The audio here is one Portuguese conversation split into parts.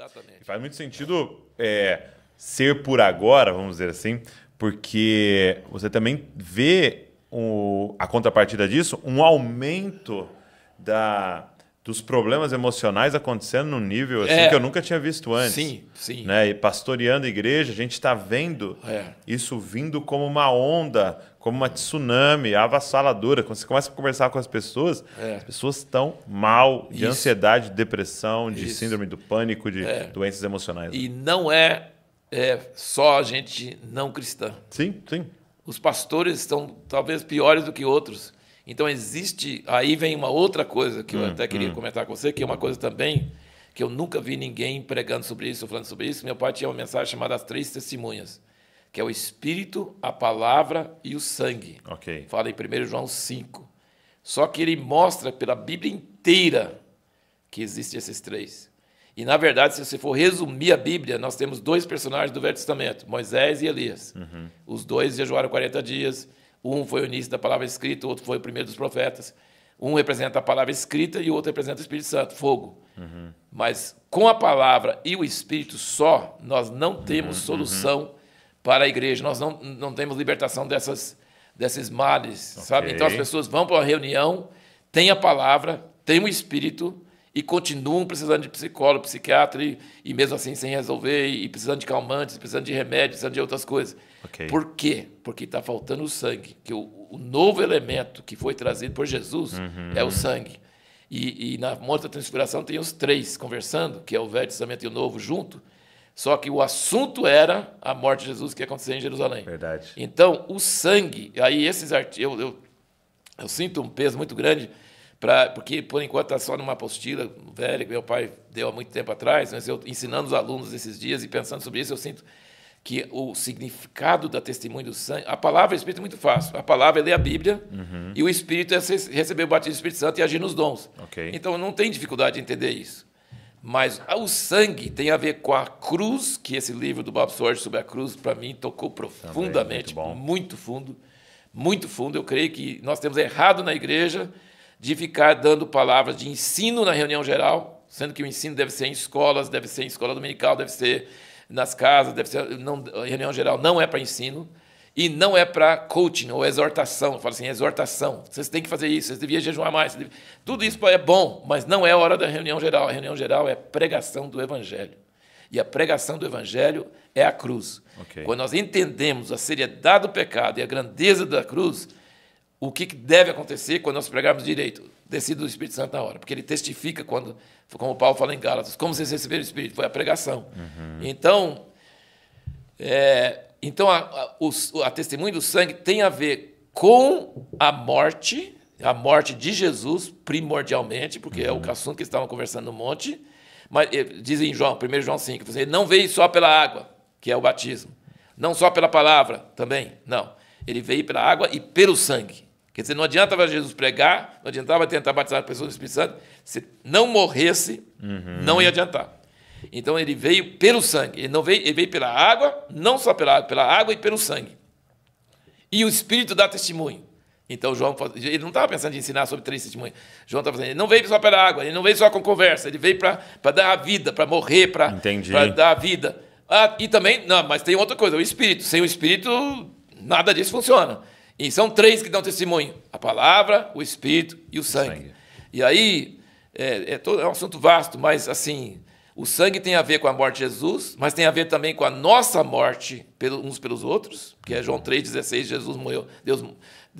Exatamente. Faz muito sentido é, ser por agora, vamos dizer assim, porque você também vê o, a contrapartida disso, um aumento da dos problemas emocionais acontecendo num nível assim é. que eu nunca tinha visto antes. Sim, sim. Né? E pastoreando a igreja, a gente está vendo é. isso vindo como uma onda, como uma tsunami avassaladora. Quando você começa a conversar com as pessoas, é. as pessoas estão mal de isso. ansiedade, de depressão, de isso. síndrome do pânico, de é. doenças emocionais. E né? não é, é só gente não cristã. Sim, sim. Os pastores estão talvez piores do que outros então existe. Aí vem uma outra coisa que eu hum, até queria hum. comentar com você, que é uma coisa também que eu nunca vi ninguém pregando sobre isso, falando sobre isso. Meu pai tinha uma mensagem chamada As Três Testemunhas, que é o Espírito, a Palavra e o Sangue. Ok. Fala em 1 João 5. Só que ele mostra pela Bíblia inteira que existem esses três. E, na verdade, se você for resumir a Bíblia, nós temos dois personagens do Velho Testamento, Moisés e Elias. Uhum. Os dois jejuaram 40 dias, um foi o início da palavra escrita, o outro foi o primeiro dos profetas. Um representa a palavra escrita e o outro representa o Espírito Santo, fogo. Uhum. Mas com a palavra e o Espírito só, nós não temos uhum. solução uhum. para a igreja, nós não, não temos libertação dessas, desses males, okay. sabe? Então as pessoas vão para uma reunião, têm a palavra, têm o Espírito e continuam precisando de psicólogo, psiquiatra e, e mesmo assim sem resolver, e precisando de calmantes, precisando de remédios, precisando de outras coisas. Okay. Por quê? Porque está faltando o sangue. Que o, o, novo elemento que foi trazido por Jesus uhum. é o sangue. E, e na morte da transfiguração tem os três conversando, que é o Velho Testamento e o Novo junto. Só que o assunto era a morte de Jesus que aconteceu em Jerusalém. Verdade. Então, o sangue, aí esses artigos, eu, eu, eu, sinto um peso muito grande, pra, porque por enquanto está só numa apostila velha que meu pai deu há muito tempo atrás, mas eu ensinando os alunos esses dias e pensando sobre isso, eu sinto que o significado da testemunha do sangue. A palavra e o Espírito é muito fácil. A palavra é ler a Bíblia uhum. e o Espírito é receber o batismo do Espírito Santo e agir nos dons. Okay. Então não tem dificuldade de entender isso. Mas ah, o sangue tem a ver com a cruz, que esse livro do Bob Sorge sobre a cruz, para mim, tocou profundamente, muito, muito, fundo, muito fundo. Eu creio que nós temos errado na igreja de ficar dando palavras de ensino na reunião geral, sendo que o ensino deve ser em escolas, deve ser em escola dominical, deve ser nas casas, deve ser não, reunião geral não é para ensino e não é para coaching ou exortação. Fala assim, exortação. Vocês têm que fazer isso, vocês deviam jejuar mais. Deviam... Tudo isso é bom, mas não é hora da reunião geral. A reunião geral é pregação do evangelho. E a pregação do evangelho é a cruz. Okay. Quando nós entendemos a seriedade do pecado e a grandeza da cruz, o que deve acontecer quando nós pregarmos direito? descido do Espírito Santo na hora, porque ele testifica quando, como Paulo fala em Gálatas, como vocês receberam o Espírito, foi a pregação. Uhum. Então, é, então a, a, o, a testemunha do sangue tem a ver com a morte, a morte de Jesus, primordialmente, porque uhum. é o uhum. assunto que eles estavam conversando no monte, mas eh, dizem em João, 1 João 5, assim, ele não veio só pela água, que é o batismo, não só pela palavra também, não. Ele veio pela água e pelo sangue. Quer dizer, não adiantava Jesus pregar, não adiantava tentar batizar a pessoa do Espírito Santo, se não morresse, uhum. não ia adiantar. Então ele veio pelo sangue, ele não veio, ele veio pela água, não só pela água, pela água e pelo sangue. E o Espírito dá testemunho. Então João ele não estava pensando em ensinar sobre três testemunhas. João estava tá dizendo ele não veio só pela água, ele não veio só com conversa, ele veio para dar a vida, para morrer, para dar a vida. Ah, e também, não, mas tem outra coisa, o Espírito. Sem o Espírito, nada disso funciona. E são três que dão testemunho: a palavra, o espírito e o sangue. O sangue. E aí, é, é, todo, é um assunto vasto, mas assim, o sangue tem a ver com a morte de Jesus, mas tem a ver também com a nossa morte pelos, uns pelos outros, que é João 3,16, Jesus morreu, Deus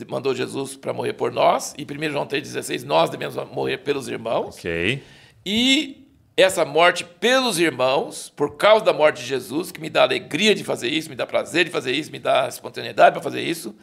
mandou Jesus para morrer por nós, e 1 João 3,16, nós devemos morrer pelos irmãos. Ok. E essa morte pelos irmãos, por causa da morte de Jesus, que me dá alegria de fazer isso, me dá prazer de fazer isso, me dá espontaneidade para fazer isso,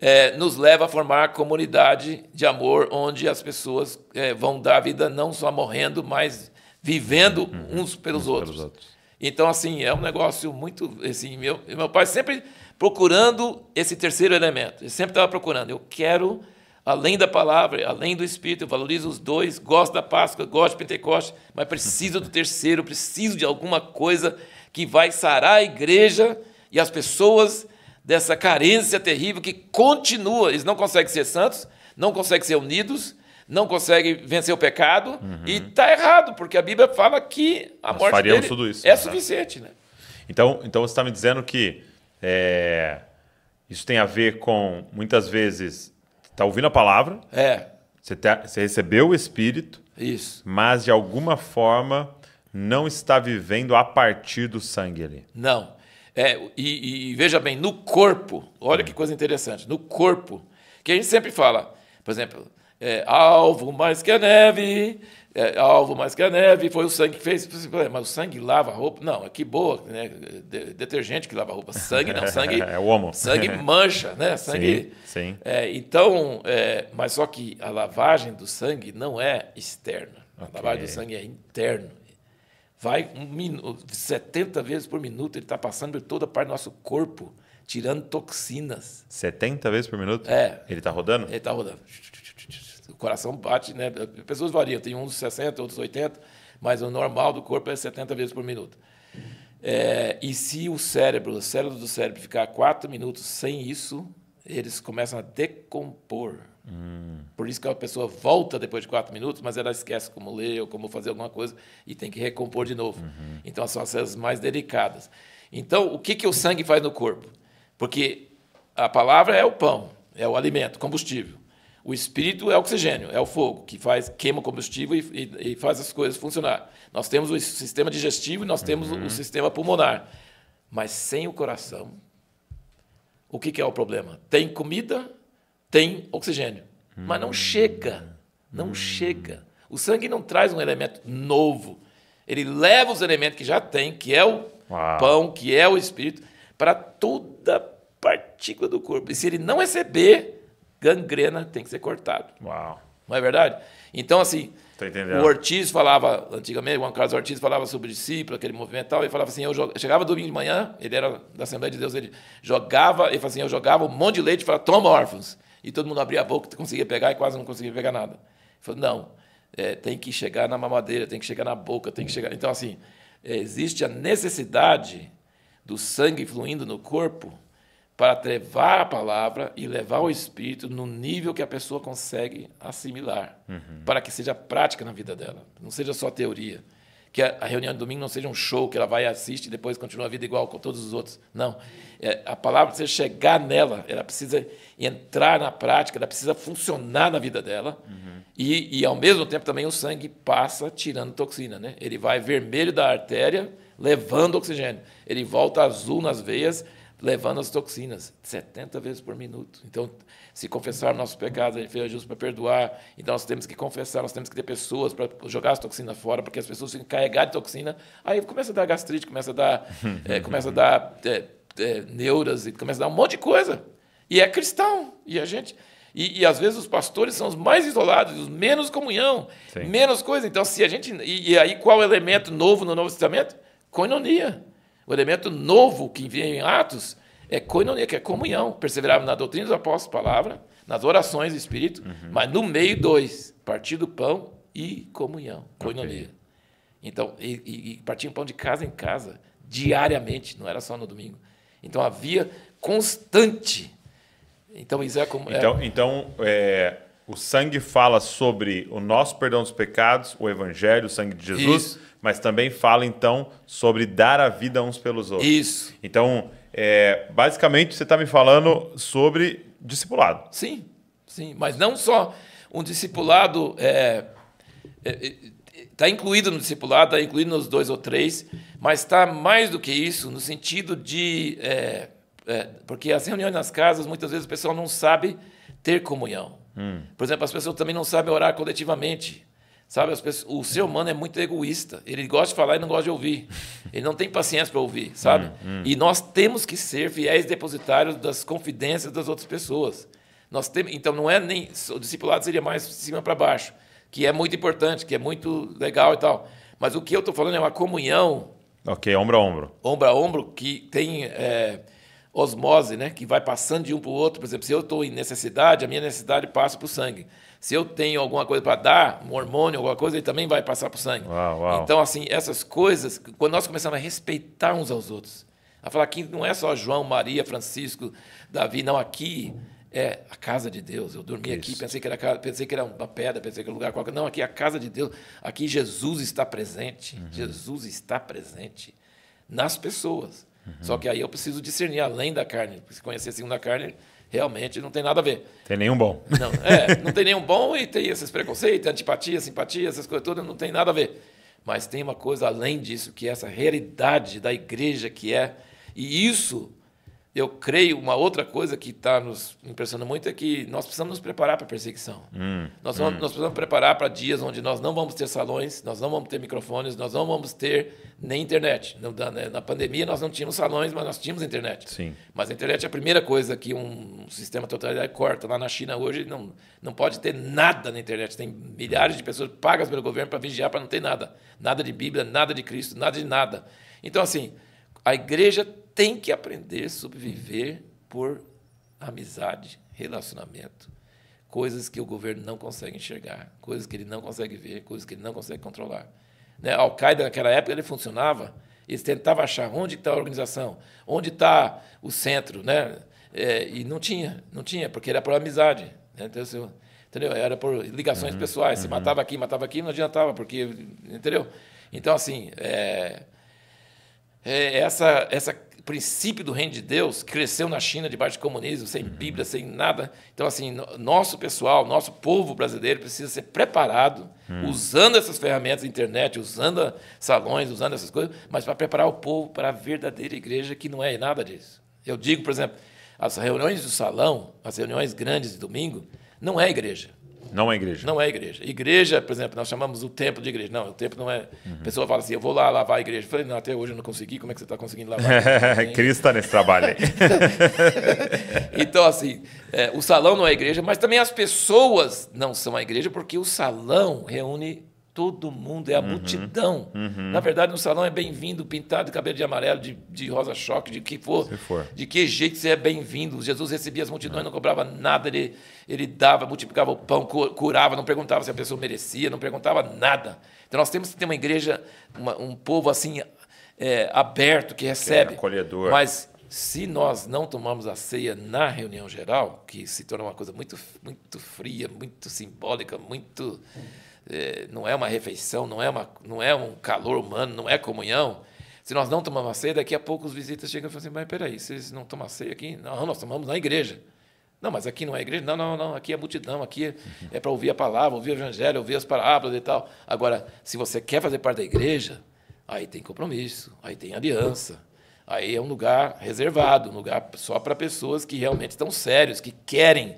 é, nos leva a formar a comunidade de amor, onde as pessoas é, vão dar a vida não só morrendo, mas vivendo uhum. uns, pelos, uns outros. pelos outros. Então, assim, é um negócio muito. Assim, meu, meu pai sempre procurando esse terceiro elemento. Ele sempre estava procurando. Eu quero, além da palavra, além do Espírito, eu valorizo os dois, gosto da Páscoa, gosto de Pentecoste, mas preciso do terceiro, preciso de alguma coisa que vai sarar a igreja e as pessoas dessa carência terrível que continua. Eles não conseguem ser santos, não conseguem ser unidos, não conseguem vencer o pecado. Uhum. E está errado, porque a Bíblia fala que a Nós morte dele tudo isso, é né? suficiente. Né? Então, então você está me dizendo que é, isso tem a ver com, muitas vezes, está ouvindo a palavra. É. Você, tá, você recebeu o Espírito. Isso. Mas, de alguma forma, não está vivendo a partir do sangue ali. Não. É, e, e, veja bem, no corpo, olha que coisa interessante, no corpo, que a gente sempre fala, por exemplo, é, alvo mais que a neve, é, alvo mais que a neve, foi o sangue que fez. Mas o sangue lava a roupa? Não, é que boa, né? detergente que lava a roupa. Sangue não, sangue. é o homo. Sangue mancha, né? Sangue. Sim. sim. É, então, é, mas só que a lavagem do sangue não é externa. Okay. A lavagem do sangue é interna vai um minuto, 70 vezes por minuto, ele está passando por toda a parte do nosso corpo, tirando toxinas. 70 vezes por minuto? É. Ele está rodando? Ele está rodando. O coração bate, né? Pessoas variam, tem uns 60, outros 80, mas o normal do corpo é 70 vezes por minuto. É, e se o cérebro, o cérebro do cérebro ficar 4 minutos sem isso, eles começam a decompor. Hum. Por isso que a pessoa volta depois de quatro minutos, mas ela esquece como ler ou como fazer alguma coisa e tem que recompor de novo. Uhum. Então são as células mais delicadas. Então, o que, que o sangue faz no corpo? Porque a palavra é o pão, é o alimento, combustível. O espírito é o oxigênio, é o fogo, que faz, queima o combustível e, e, e faz as coisas funcionar. Nós temos o sistema digestivo e nós temos uhum. o sistema pulmonar. Mas sem o coração, o que, que é o problema? Tem comida, tem oxigênio, hum. mas não chega. Não hum. chega. O sangue não traz um elemento novo. Ele leva os elementos que já tem, que é o Uau. pão, que é o espírito, para toda partícula do corpo. E se ele não receber, gangrena tem que ser cortado. Uau. Não é verdade? Então, assim, o Ortiz falava, antigamente, o Juan Carlos Ortiz falava sobre si, aquele movimento e tal, e falava assim, eu jogava, chegava domingo de manhã, ele era da Assembleia de Deus, ele jogava, e fazia: assim, eu jogava um monte de leite e falava, toma, órfãos. E todo mundo abria a boca, conseguia pegar e quase não conseguia pegar nada. Ele falou, não, é, tem que chegar na mamadeira, tem que chegar na boca, tem que chegar... Então, assim, é, existe a necessidade do sangue fluindo no corpo para levar a palavra e levar o Espírito no nível que a pessoa consegue assimilar, uhum. para que seja prática na vida dela, não seja só teoria. Que a reunião de domingo não seja um show que ela vai e assiste e depois continua a vida igual com todos os outros. Não. É, a palavra precisa chegar nela, ela precisa entrar na prática, ela precisa funcionar na vida dela. Uhum. E, e, ao mesmo tempo, também o sangue passa tirando toxina. Né? Ele vai vermelho da artéria, levando oxigênio. Ele volta azul nas veias, levando as toxinas 70 vezes por minuto. Então, se confessar nossos pecados, ele fez justo para perdoar. Então, nós temos que confessar, nós temos que ter pessoas para jogar as toxinas fora, porque as pessoas ficam carregadas de toxina. Aí começa a dar gastrite, começa a dar, é, começa a dar é, é, neuras, e começa a dar um monte de coisa. E é cristão. E a gente. E, e, às vezes os pastores são os mais isolados, os menos comunhão, Sim. menos coisa. Então, se a gente. E, e aí, qual o elemento novo no Novo Testamento? Coinonia. O elemento novo que vem em Atos é koinonia, que é comunhão. Perseverava na doutrina dos apóstolos, palavra, nas orações do Espírito, uhum. mas no meio, dois: partir do pão e comunhão, Koinonia. Okay. Então, e, e partiam pão de casa em casa, diariamente, não era só no domingo. Então, havia constante. Então, isso é como. É então, então, é, então é o sangue fala sobre o nosso perdão dos pecados, o evangelho, o sangue de Jesus, Isso. mas também fala então sobre dar a vida uns pelos outros. Isso. Então, é, basicamente, você está me falando sobre discipulado. Sim, sim, mas não só um discipulado é, é, está é, incluído no discipulado, está incluído nos dois ou três, mas está mais do que isso no sentido de. É, é, porque as reuniões nas casas, muitas vezes o pessoal não sabe ter comunhão. Hum. Por exemplo, as pessoas também não sabem orar coletivamente. Sabe, pessoas, o ser humano é muito egoísta. Ele gosta de falar e não gosta de ouvir. Ele não tem paciência para ouvir, sabe? Hum, hum. E nós temos que ser fiéis depositários das confidências das outras pessoas. Nós temos, então não é nem o discipulado seria mais de cima para baixo, que é muito importante, que é muito legal e tal. Mas o que eu estou falando é uma comunhão. Ok, ombro a ombro. Ombro a ombro que tem é, osmose, né? Que vai passando de um para o outro. Por exemplo, se eu estou em necessidade, a minha necessidade passa para o sangue. Se eu tenho alguma coisa para dar, um hormônio, alguma coisa, ele também vai passar para o sangue. Uau, uau. Então, assim, essas coisas, quando nós começamos a respeitar uns aos outros, a falar que não é só João, Maria, Francisco, Davi, não, aqui é a casa de Deus. Eu dormi aqui, pensei que, era pensei que era uma pedra, pensei que era um lugar qualquer. Não, aqui é a casa de Deus. Aqui Jesus está presente. Uhum. Jesus está presente nas pessoas. Uhum. Só que aí eu preciso discernir além da carne. Se conhecer a segunda carne, realmente não tem nada a ver. Tem nenhum bom. Não, é, não tem nenhum bom e tem esses preconceitos, antipatia, simpatia, essas coisas todas, não tem nada a ver. Mas tem uma coisa além disso, que é essa realidade da igreja que é. E isso eu creio uma outra coisa que está nos impressionando muito é que nós precisamos nos preparar para a perseguição. Hum, nós, vamos, hum. nós precisamos preparar para dias onde nós não vamos ter salões, nós não vamos ter microfones, nós não vamos ter nem internet. Na, né? na pandemia nós não tínhamos salões, mas nós tínhamos internet. Sim. Mas a internet é a primeira coisa que um, um sistema totalitário corta. Lá na China hoje não, não pode ter nada na internet. Tem milhares de pessoas pagas pelo governo para vigiar para não ter nada. Nada de Bíblia, nada de Cristo, nada de nada. Então, assim, a igreja tem que aprender a sobreviver por amizade, relacionamento, coisas que o governo não consegue enxergar, coisas que ele não consegue ver, coisas que ele não consegue controlar. Né? A Al-Qaeda, naquela época, ele funcionava, eles tentavam achar onde está a organização, onde está o centro, né? É, e não tinha, não tinha, porque era por amizade. Né? Então, assim, entendeu? Era por ligações uhum, pessoais. Uhum. Se matava aqui, matava aqui, não adiantava, porque. Entendeu? Então, assim. É, é, essa, essa princípio do reino de Deus cresceu na China debaixo de comunismo, sem uhum. Bíblia, sem nada. Então, assim, nosso pessoal, nosso povo brasileiro precisa ser preparado, hum. usando essas ferramentas, internet, usando salões, usando essas coisas, mas para preparar o povo para a verdadeira igreja, que não é nada disso. Eu digo, por exemplo, as reuniões do salão, as reuniões grandes de domingo, não é igreja. Não é igreja. Não é igreja. Igreja, por exemplo, nós chamamos o templo de igreja. Não, o templo não é. Uhum. A pessoa fala assim, eu vou lá lavar a igreja. Eu falei, não, até hoje eu não consegui, como é que você está conseguindo lavar? Cristo está nesse trabalho aí. então, assim, é, o salão não é igreja, mas também as pessoas não são a igreja, porque o salão reúne todo mundo, é a uhum. multidão. Uhum. Na verdade, no salão é bem-vindo, pintado, cabelo de amarelo, de, de rosa-choque, de que for, for, De que jeito você é bem-vindo. Jesus recebia as multidões, uhum. não cobrava nada, ele, ele dava, multiplicava o pão, curava, não perguntava se a pessoa merecia, não perguntava nada. Então nós temos que ter uma igreja, uma, um povo assim, é, aberto, que recebe. Que é acolhedor. Mas se nós não tomarmos a ceia na reunião geral, que se torna uma coisa muito, muito fria, muito simbólica, muito. É, não é uma refeição, não é, uma, não é um calor humano, não é comunhão. Se nós não tomamos ceia, daqui a pouco os visitas chegam e falam assim: mas peraí, vocês não tomam ceia aqui? Não, nós tomamos na igreja. Não, mas aqui não é igreja. Não, não, não. Aqui é multidão. Aqui é, uhum. é para ouvir a palavra, ouvir o evangelho, ouvir as parábolas e tal. Agora, se você quer fazer parte da igreja, aí tem compromisso, aí tem aliança. Aí é um lugar reservado, um lugar só para pessoas que realmente estão sérios, que querem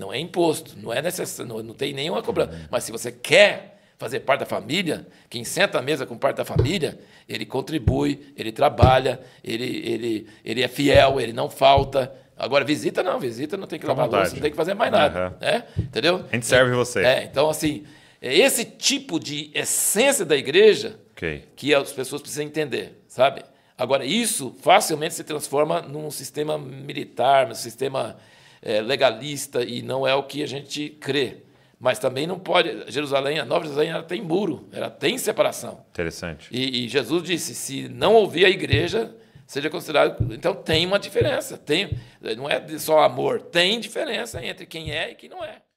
não é imposto, não é necessário, não, não tem nenhuma cobrança. Uhum. Mas se você quer fazer parte da família, quem senta à mesa com parte da família, ele contribui, ele trabalha, ele, ele, ele é fiel, ele não falta. Agora, visita não, visita não tem que lavar louça, não tem que fazer mais nada. Uhum. Né? Entendeu? A gente serve você. É, então, assim, é esse tipo de essência da igreja okay. que as pessoas precisam entender, sabe? Agora, isso facilmente se transforma num sistema militar, num sistema é, legalista e não é o que a gente crê. Mas também não pode. Jerusalém, a Nova Jerusalém, ela tem muro, ela tem separação. Interessante. E, e Jesus disse: se não ouvir a igreja, seja considerado. Então tem uma diferença. Tem, não é só amor, tem diferença entre quem é e quem não é.